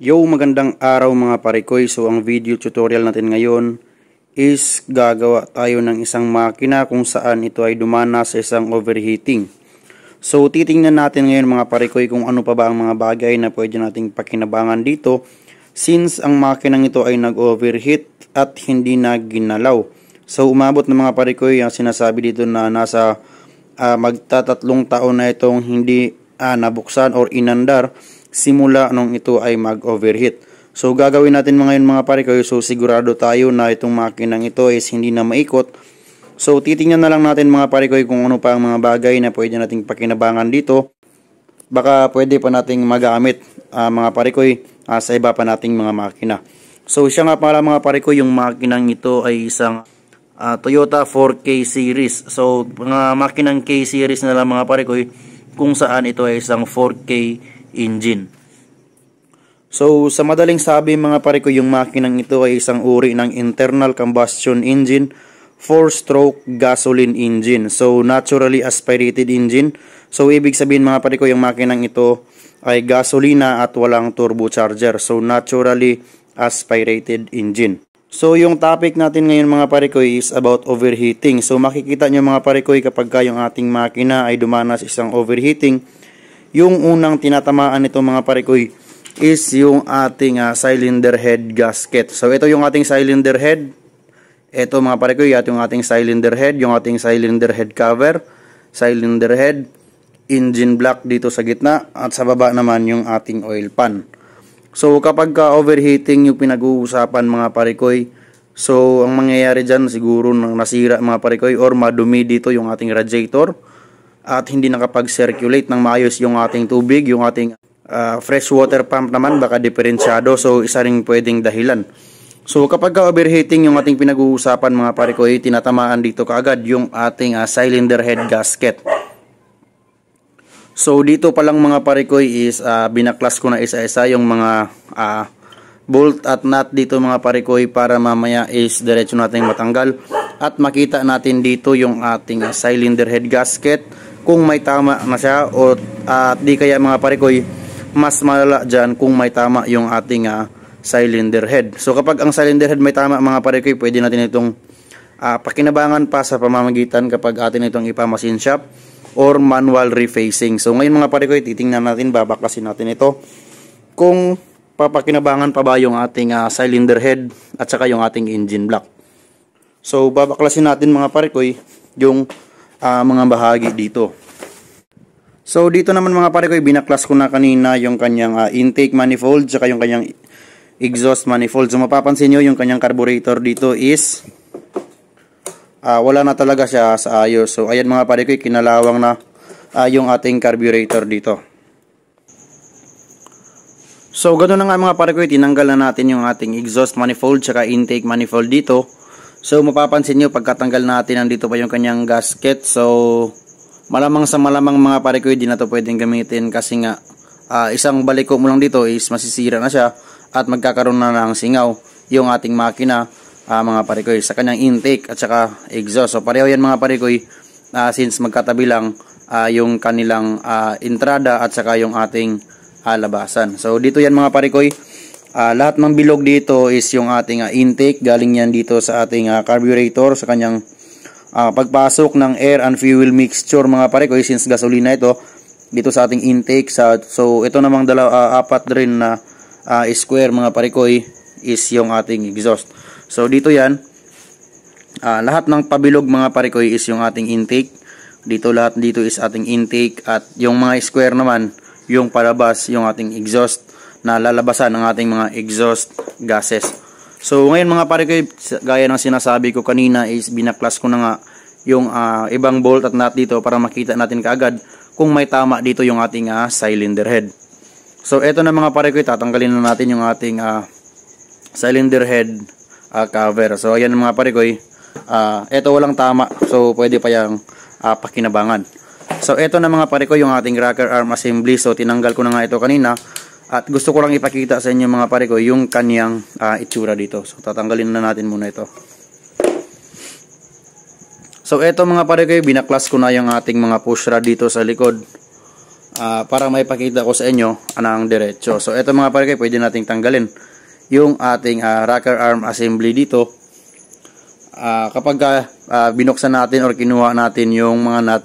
Yo, magandang araw mga parekoy. So, ang video tutorial natin ngayon is gagawa tayo ng isang makina kung saan ito ay dumana sa isang overheating. So, titingnan natin ngayon mga parekoy kung ano pa ba ang mga bagay na pwede nating pakinabangan dito since ang makinang ito ay nag-overheat at hindi na ginalaw. So, umabot na mga parekoy ang sinasabi dito na nasa uh, magtatatlong taon na itong hindi uh, nabuksan or inandar simula nung ito ay mag-overheat. So gagawin natin mga yun mga pare kayo so sigurado tayo na itong makinang ito is hindi na maikot. So titingnan na lang natin mga pare ko kung ano pa ang mga bagay na pwede nating pakinabangan dito. Baka pwede pa nating magamit uh, mga pare ko uh, ah, sa iba pa nating mga makina. So siya nga pala mga pare ko yung makinang ito ay isang uh, Toyota 4K series. So mga makinang K series na lang mga pare ko kung saan ito ay isang 4K engine. So, sa madaling sabi mga pare ko, yung makinang ito ay isang uri ng internal combustion engine, four-stroke gasoline engine. So, naturally aspirated engine. So, ibig sabihin mga pare ko, yung makinang ito ay gasolina at walang turbocharger. So, naturally aspirated engine. So, yung topic natin ngayon mga pare ko is about overheating. So, makikita nyo mga pare ko kapag yung ating makina ay dumanas isang overheating, yung unang tinatamaan nitong mga pare is yung ating uh, cylinder head gasket. So ito yung ating cylinder head. Ito mga pare ito yung ating cylinder head, yung ating cylinder head cover, cylinder head, engine block dito sa gitna at sa baba naman yung ating oil pan. So kapag ka overheating yung pinag-uusapan mga parikoy, so ang mangyayari diyan siguro nang nasira mga parikoy or madumi dito yung ating radiator at hindi nakapag-circulate ng maayos yung ating tubig, yung ating uh, fresh water pump naman baka diferensyado so isa ring pwedeng dahilan. So kapag overheating yung ating pinag-uusapan mga pare ko, eh, tinatamaan dito kaagad yung ating uh, cylinder head gasket. So dito pa lang mga pare ko eh, is uh, binaklas ko na isa-isa yung mga uh, bolt at nut dito mga pare ko eh, para mamaya is diretso natin matanggal at makita natin dito yung ating uh, cylinder head gasket kung may tama na siya o at di kaya mga parikoy mas malala dyan kung may tama yung ating uh, cylinder head. So kapag ang cylinder head may tama mga parikoy pwede natin itong uh, pakinabangan pa sa pamamagitan kapag atin itong ipamasin shop or manual refacing. So ngayon mga parikoy titingnan natin babaklasin natin ito kung papakinabangan pa ba yung ating uh, cylinder head at saka yung ating engine block. So babaklasin natin mga parikoy yung uh, mga bahagi dito. So dito naman mga pare ko, binaklas ko na kanina yung kanyang uh, intake manifold tsaka yung kanyang exhaust manifold. So mapapansin nyo yung kanyang carburetor dito is uh, wala na talaga siya sa ayos. So ayan mga pare ko, kinalawang na uh, yung ating carburetor dito. So ganoon na nga mga pare ko, tinanggal na natin yung ating exhaust manifold tsaka intake manifold dito. So mapapansin nyo pagkatanggal natin nandito pa yung kanyang gasket. So malamang sa malamang mga pare din na to pwedeng gamitin kasi nga uh, isang baliko mo lang dito is masisira na siya at magkakaroon na ng singaw yung ating makina uh, mga pare sa kanyang intake at saka exhaust. So pareho yan mga pare uh, ah, since magkatabi lang uh, yung kanilang uh, entrada at saka yung ating uh, labasan. So dito yan mga pare Uh, lahat ng bilog dito is yung ating uh, intake. Galing yan dito sa ating uh, carburetor, sa kanyang uh, pagpasok ng air and fuel mixture mga pare ko. Since gasolina ito, dito sa ating intake. Sa, so, ito namang dalawa uh, apat rin na uh, square mga pare ko is yung ating exhaust. So, dito yan. Uh, lahat ng pabilog mga pare ko is yung ating intake. Dito lahat dito is ating intake at yung mga square naman, yung palabas, yung ating exhaust na lalabasan ng ating mga exhaust gases. So ngayon mga pare ko, gaya ng sinasabi ko kanina is binaklas ko na nga yung uh, ibang bolt at nut dito para makita natin kaagad kung may tama dito yung ating uh, cylinder head. So eto na mga pare ko, tatanggalin na natin yung ating uh, cylinder head uh, cover. So ayan mga pare ko, uh, eto walang tama. So pwede pa yung uh, pakinabangan. So eto na mga pare ko yung ating rocker arm assembly. So tinanggal ko na nga ito kanina at gusto ko lang ipakita sa inyo mga pare ko yung kaniyang uh, ah, itsura dito. So tatanggalin na natin muna ito. So eto mga pare ko, binaklas ko na yung ating mga push rod dito sa likod. Uh, para may pakita ko sa inyo anang diretso. So eto mga pare ko, pwede nating tanggalin yung ating uh, rocker arm assembly dito. Uh, kapag uh, binuksan natin or kinuha natin yung mga nut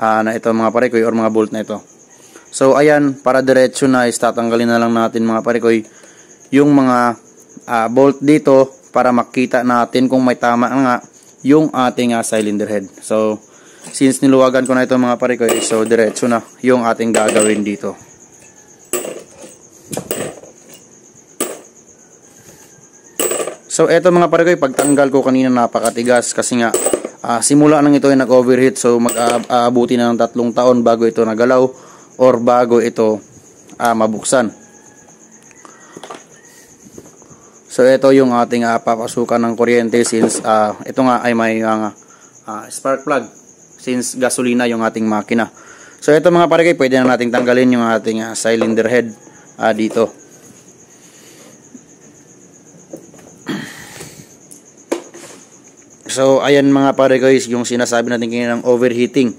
uh, na ito mga pare ko or mga bolt na ito. So ayan, para diretso na is tatanggalin na lang natin mga parikoy yung mga uh, bolt dito para makita natin kung may tama nga yung ating uh, cylinder head. So since niluwagan ko na ito mga parikoy, so diretso na yung ating gagawin dito. So eto mga parikoy, pagtanggal ko kanina napakatigas kasi nga uh, simula nang ito ay nag-overheat so mag-aabuti na ng tatlong taon bago ito nagalaw or bago ito uh, mabuksan. So ito yung ating uh, papasukan ng kuryente since uh, ito nga ay may uh, uh, spark plug since gasolina yung ating makina. So ito mga parigay pwede na nating tanggalin yung ating uh, cylinder head uh, dito. So ayan mga parigay yung sinasabi natin kanina ng overheating.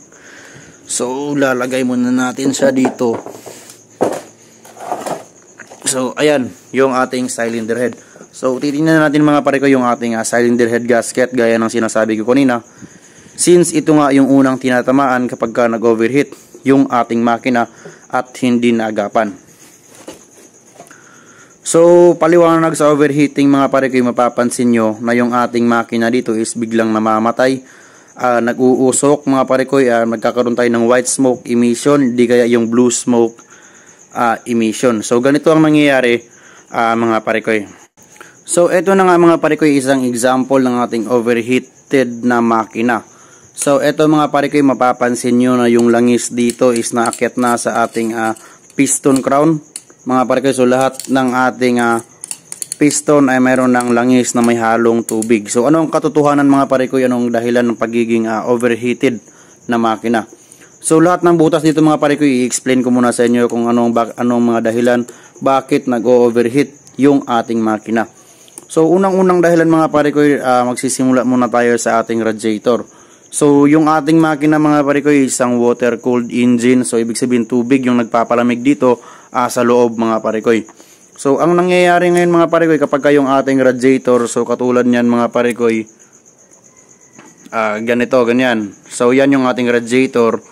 So, lalagay muna natin siya dito. So, ayan, yung ating cylinder head. So, titingnan natin mga pare ko yung ating uh, cylinder head gasket gaya ng sinasabi ko kanina. Since ito nga yung unang tinatamaan kapag ka nag-overheat yung ating makina at hindi naagapan. So, paliwanag sa overheating mga pare ko yung mapapansin nyo na yung ating makina dito is biglang namamatay uh, nag-uusok mga pare uh, ah, nagkakaroon tayo ng white smoke emission, di kaya yung blue smoke uh, emission. So ganito ang nangyayari uh, mga pare eh. So ito na nga mga pare eh, isang example ng ating overheated na makina. So ito mga pare eh, mapapansin nyo na yung langis dito is naakyat na sa ating uh, piston crown. Mga pare so lahat ng ating uh, piston ay meron ng langis na may halong tubig. So ano ang katotohanan mga pare ko? Anong dahilan ng pagiging uh, overheated na makina? So lahat ng butas dito mga pare ko, i-explain ko muna sa inyo kung anong, anong mga dahilan bakit nag-overheat yung ating makina. So unang-unang dahilan mga pare ko, uh, ah, magsisimula muna tayo sa ating radiator. So yung ating makina mga pare ko isang water cooled engine. So ibig sabihin tubig yung nagpapalamig dito uh, sa loob mga pare ko. So, ang nangyayari ngayon mga pare kapag kayong ating radiator, so katulad niyan mga pare ko, uh, ah, ganito, ganyan. So, yan yung ating radiator.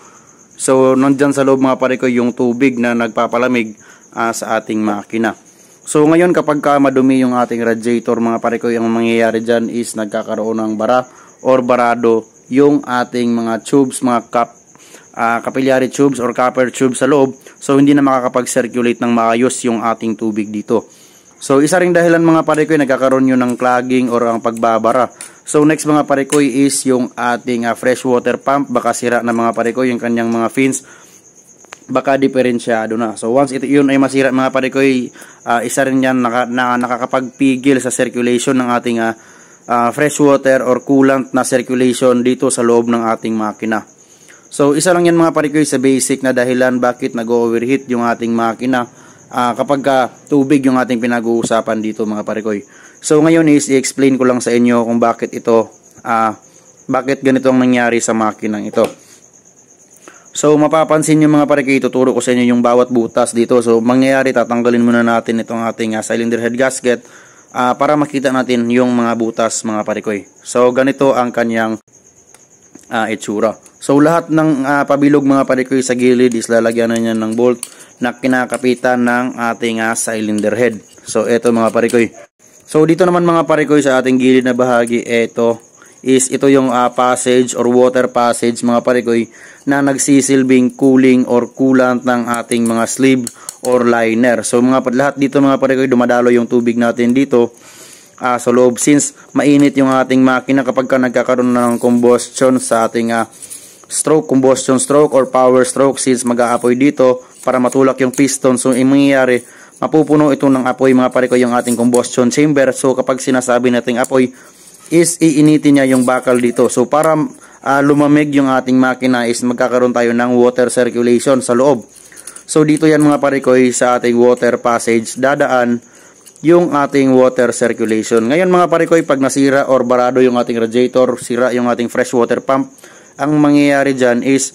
So, nandyan sa loob mga pare yung tubig na nagpapalamig uh, sa ating makina. So, ngayon kapag ka madumi yung ating radiator mga pare ang mangyayari dyan is nagkakaroon ng bara or barado yung ating mga tubes, mga cup uh, capillary tubes or copper tubes sa loob so hindi na makakapag-circulate ng maayos yung ating tubig dito. So isa ring dahilan mga pare ko eh, nagkakaroon yun ng clogging or ang pagbabara. So next mga pare ko eh, is yung ating uh, ah, freshwater pump baka sira na mga pare ko yung kanyang mga fins baka diferensyado na. So once ito yun ay masira mga pare ko uh, isa rin yan naka, na, nakakapagpigil sa circulation ng ating uh, uh, freshwater or coolant na circulation dito sa loob ng ating makina. So isa lang yan mga parikoy sa basic na dahilan bakit nag-overheat yung ating makina uh, kapag ka tubig yung ating pinag-uusapan dito mga parikoy. So ngayon is i-explain ko lang sa inyo kung bakit ito, uh, bakit ganito ang nangyari sa makinang ito. So mapapansin nyo mga parikoy, tuturo ko sa inyo yung bawat butas dito. So mangyayari, tatanggalin muna natin itong ating uh, cylinder head gasket uh, para makita natin yung mga butas mga parikoy. So ganito ang kanyang uh, itsura. So lahat ng uh, pabilog mga parikoy sa gilid is lalagyan na niya ng bolt na kinakapitan ng ating uh, cylinder head. So ito mga parikoy. So dito naman mga parikoy sa ating gilid na bahagi, ito is ito yung uh, passage or water passage mga parikoy na nagsisilbing cooling or coolant ng ating mga sleeve or liner. So mga lahat dito mga parikoy dumadalo yung tubig natin dito uh, sa loob since mainit yung ating makina kapag ka nagkakaroon na ng combustion sa ating uh, stroke, combustion stroke or power stroke since mag-aapoy dito para matulak yung piston. So, yung mangyayari, mapupuno ito ng apoy mga pare ko yung ating combustion chamber. So, kapag sinasabi nating apoy, is iinitin niya yung bakal dito. So, para uh, lumamig yung ating makina is magkakaroon tayo ng water circulation sa loob. So, dito yan mga pare ko eh, sa ating water passage dadaan yung ating water circulation. Ngayon mga pare ko, eh, pag nasira or barado yung ating radiator, sira yung ating fresh water pump, ang mangyayari dyan is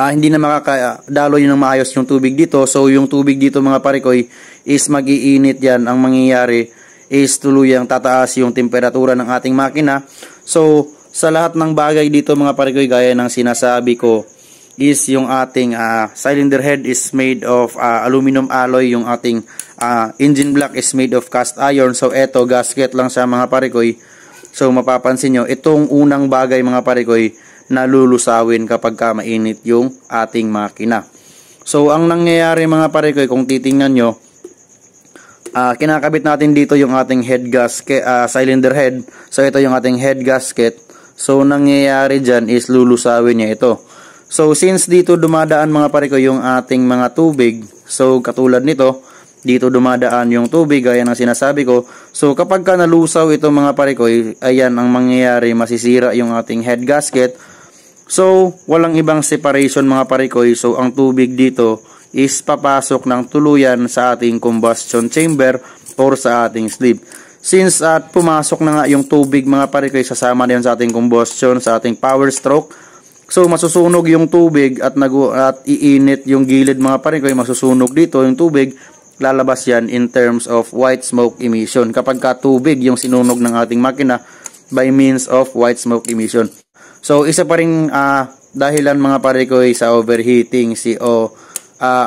uh, hindi na makakadaloy ng maayos yung tubig dito. So, yung tubig dito mga parikoy is magiinit yan. Ang mangyayari is tuluyang tataas yung temperatura ng ating makina. So, sa lahat ng bagay dito mga parikoy gaya ng sinasabi ko is yung ating uh, cylinder head is made of uh, aluminum alloy. Yung ating uh, engine block is made of cast iron. So, eto gasket lang sa mga parikoy So mapapansin nyo, itong unang bagay mga pare ko ay nalulusawin kapag ka mainit yung ating makina. So ang nangyayari mga pare ko kung titingnan nyo, uh, kinakabit natin dito yung ating head gasket, uh, cylinder head. So ito yung ating head gasket. So nangyayari dyan is lulusawin niya ito. So since dito dumadaan mga pare ko yung ating mga tubig, so katulad nito, dito dumadaan yung tubig gaya ng sinasabi ko. So kapag ka nalusaw itong mga parikoy, ayan ang mangyayari, masisira yung ating head gasket. So walang ibang separation mga parikoy. So ang tubig dito is papasok ng tuluyan sa ating combustion chamber or sa ating sleeve. Since at pumasok na nga yung tubig mga parikoy, sasama na sa ating combustion, sa ating power stroke. So masusunog yung tubig at nag at iinit yung gilid mga parikoy, masusunog dito yung tubig lalabas yan in terms of white smoke emission kapag ka tubig yung sinunog ng ating makina by means of white smoke emission. So isa pa ring uh, ah, dahilan mga pare sa overheating si o uh,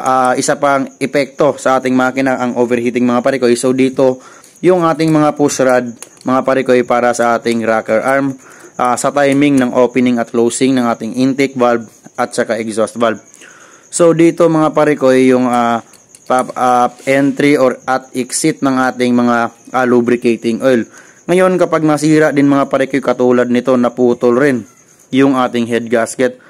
uh, isa pang epekto sa ating makina ang overheating mga pare So dito yung ating mga push rod mga pare para sa ating rocker arm uh, sa timing ng opening at closing ng ating intake valve at saka exhaust valve. So dito mga pare yung uh, pop-up entry or at exit ng ating mga uh, lubricating oil. Ngayon kapag nasira din mga parikyo katulad nito naputol rin yung ating head gasket.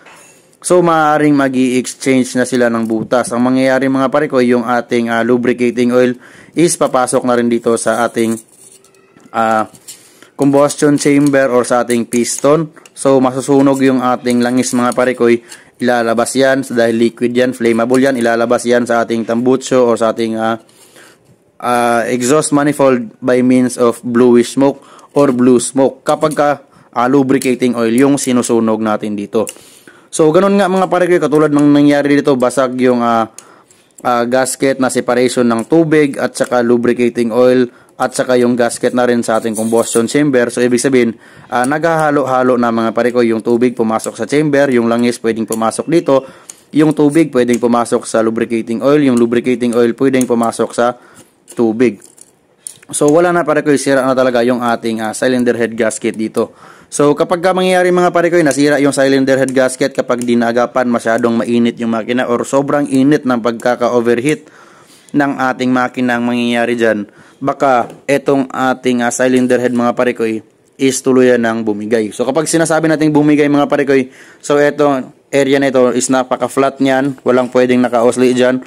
So maaaring mag exchange na sila ng butas. Ang mangyayari mga pariko yung ating uh, lubricating oil is papasok na rin dito sa ating uh, combustion chamber or sa ating piston. So masusunog yung ating langis mga parekoy ilalabas yan dahil liquid yan, flammable yan, ilalabas yan sa ating tambutso or sa ating uh, uh, exhaust manifold by means of bluish smoke or blue smoke kapag ka uh, lubricating oil yung sinusunog natin dito. So ganun nga mga pare katulad ng nangyari dito basag yung uh, uh, gasket na separation ng tubig at saka lubricating oil at saka yung gasket na rin sa ating combustion chamber. So ibig sabihin, uh, naghahalo-halo na mga pareko yung tubig pumasok sa chamber, yung langis pwedeng pumasok dito, yung tubig pwedeng pumasok sa lubricating oil, yung lubricating oil pwedeng pumasok sa tubig. So wala na pareko, sira na talaga yung ating uh, cylinder head gasket dito. So kapag ka mangyayari mga pareko, ko, nasira yung cylinder head gasket kapag dinagapan masyadong mainit yung makina or sobrang init ng pagkaka-overheat ng ating makina ang mangyayari dyan. Baka itong ating uh, cylinder head mga parikoy is tuluyan ng bumigay. So kapag sinasabi nating bumigay mga parikoy, so eto area na ito is napaka-flat niyan, walang pwedeng naka-oscillate dyan.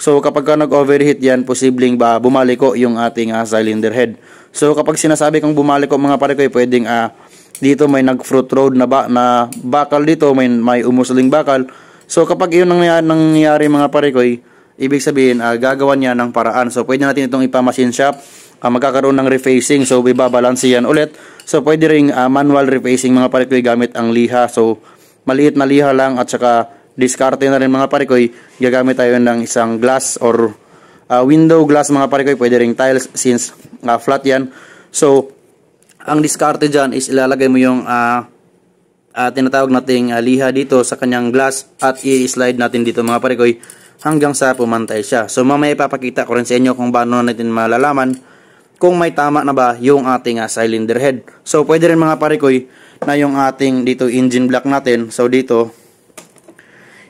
So kapag ka nag-overheat yan, posibleng ba bumaliko yung ating uh, cylinder head. So kapag sinasabi kong bumaliko mga parikoy, pwedeng uh, dito may nag-fruit road na, ba na bakal dito, may, may umusling bakal. So kapag yun ang nangyayari mga parikoy, Ibig sabihin, uh, gagawa niya ng paraan. So, pwede natin itong ipa-machine shop. Uh, ah, magkakaroon ng refacing. So, ibabalance yan ulit. So, pwede ring uh, manual refacing mga parikoy gamit ang liha. So, maliit na liha lang at saka diskarte na rin mga parikoy. Gagamit tayo ng isang glass or uh, window glass mga parikoy. Pwede ring tiles since uh, flat yan. So, ang diskarte dyan is ilalagay mo yung uh, uh, tinatawag nating uh, liha dito sa kanyang glass at i-slide natin dito mga parikoy hanggang sa pumantay siya. So mamaya ipapakita ko rin sa inyo kung paano natin malalaman kung may tama na ba yung ating uh, cylinder head. So pwede rin mga parikoy na yung ating dito engine block natin. So dito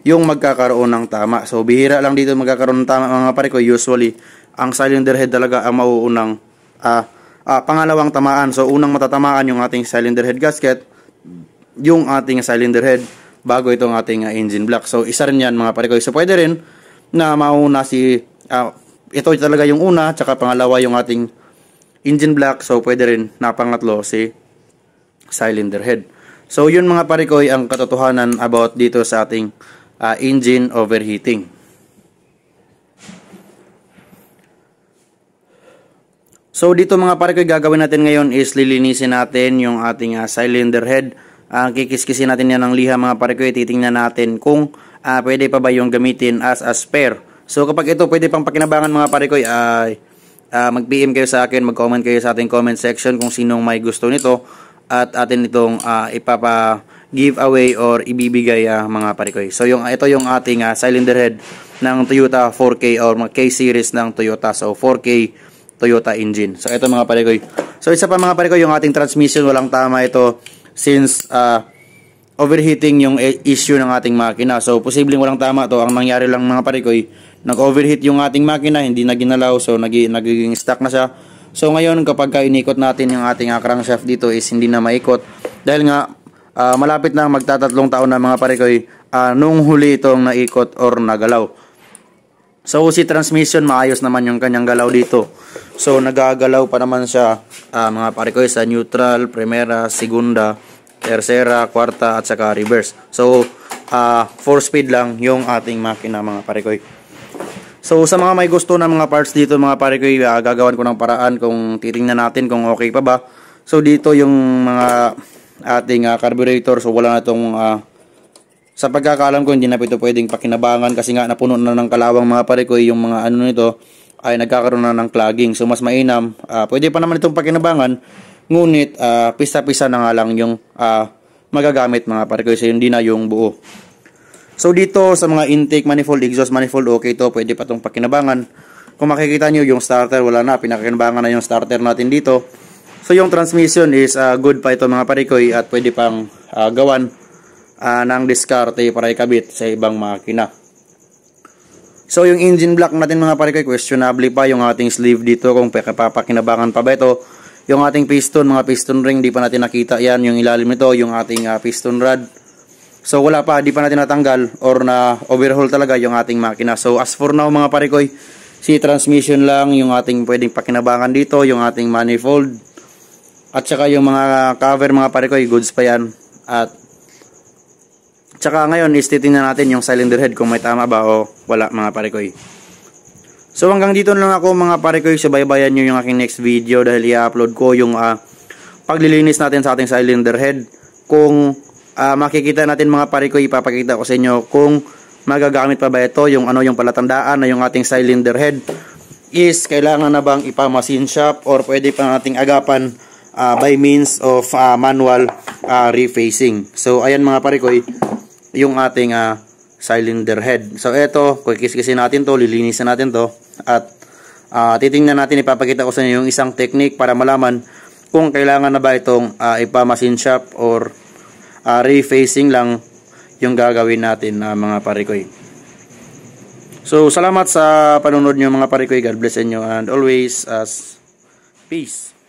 yung magkakaroon ng tama. So bihira lang dito magkakaroon ng tama mga parikoy. Usually ang cylinder head talaga ang mauunang uh, uh, pangalawang tamaan. So unang matatamaan yung ating cylinder head gasket, yung ating cylinder head bago itong ating engine block. So isa rin yan mga parikoy. So pwede rin na mauna si uh, ito talaga yung una tsaka pangalawa yung ating engine block so pwede rin na pangatlo si cylinder head. So yun mga parikoy ang katotohanan about dito sa ating uh, engine overheating. So dito mga parikoy gagawin natin ngayon is lilinisin natin yung ating uh, cylinder head. Ang uh, kikiskisin natin yan ng liha mga parikoy. Titingnan natin kung uh, pwede pa ba yung gamitin as a spare. So kapag ito pwede pang pakinabangan mga pare koy ay uh, ah, mag-PM kayo sa akin, mag-comment kayo sa ating comment section kung sinong may gusto nito at atin itong uh, ah, ipapa giveaway or ibibigay uh, mga pare koy So yung ito yung ating uh, cylinder head ng Toyota 4K or mga K series ng Toyota. So 4K Toyota engine. So ito mga pare koy So isa pa mga pare koy yung ating transmission walang tama ito since uh, overheating yung issue ng ating makina. So, posibleng walang tama to. Ang nangyari lang mga parikoy, nag-overheat yung ating makina, hindi na ginalaw. So, nag nagiging stuck na siya. So, ngayon, kapag inikot natin yung ating crankshaft dito is hindi na maikot. Dahil nga, uh, malapit na magtatatlong taon na mga parikoy, uh, nung huli itong naikot or nagalaw. So, si transmission, maayos naman yung kanyang galaw dito. So, nagagalaw pa naman siya, uh, mga parikoy, sa neutral, primera, segunda, tercera, kwarta at saka reverse. So, uh, ah, 4-speed lang yung ating makina mga parekoy. So sa mga may gusto ng mga parts dito mga parekoy, ko, uh, ah, gagawan ko ng paraan kung titingnan natin kung okay pa ba. So dito yung mga ating uh, carburetor. So wala na itong, uh, sa pagkakaalam ko hindi na ito pwedeng pakinabangan kasi nga napuno na ng kalawang mga parekoy yung mga ano nito ay nagkakaroon na ng clogging. So mas mainam, uh, pwede pa naman itong pakinabangan Ngunit, uh, pisa-pisa na nga lang yung uh, magagamit mga pare ko. So, hindi na yung buo. So, dito sa mga intake manifold, exhaust manifold, okay to. Pwede pa itong pakinabangan. Kung makikita nyo, yung starter, wala na. Pinakinabangan na yung starter natin dito. So, yung transmission is uh, good pa ito mga pare At pwede pang uh, gawan uh, ng diskarte para ikabit sa ibang makina. So, yung engine block natin mga pare questionably pa yung ating sleeve dito kung papakinabangan pa ba ito yung ating piston, mga piston ring, di pa natin nakita yan. Yung ilalim nito, yung ating uh, piston rod. So wala pa, di pa natin natanggal or na overhaul talaga yung ating makina. So as for now mga pare si transmission lang yung ating pwedeng pakinabangan dito, yung ating manifold. At saka yung mga cover mga pare goods pa yan. At saka ngayon, is na natin yung cylinder head kung may tama ba o wala mga parekoy. So hanggang dito na lang ako mga pare ko, subaybayan nyo yung aking next video dahil i-upload ko yung uh, paglilinis natin sa ating cylinder head. Kung uh, makikita natin mga pare ko, ipapakita ko sa inyo kung magagamit pa ba ito, yung ano yung palatandaan na yung ating cylinder head is kailangan na bang ipa-machine shop or pwede pa nating agapan uh, by means of uh, manual uh, refacing. So ayan mga pare ko, yung ating uh, cylinder head. So ito, kikis-kisin natin to, lilinisin natin to at uh, titingnan natin ipapakita ko sa inyo yung isang technique para malaman kung kailangan na ba itong uh, ah, ipa-machine shop or uh, refacing lang yung gagawin natin na uh, mga parikoy. So salamat sa panonood nyo mga parikoy. God bless inyo and always as peace.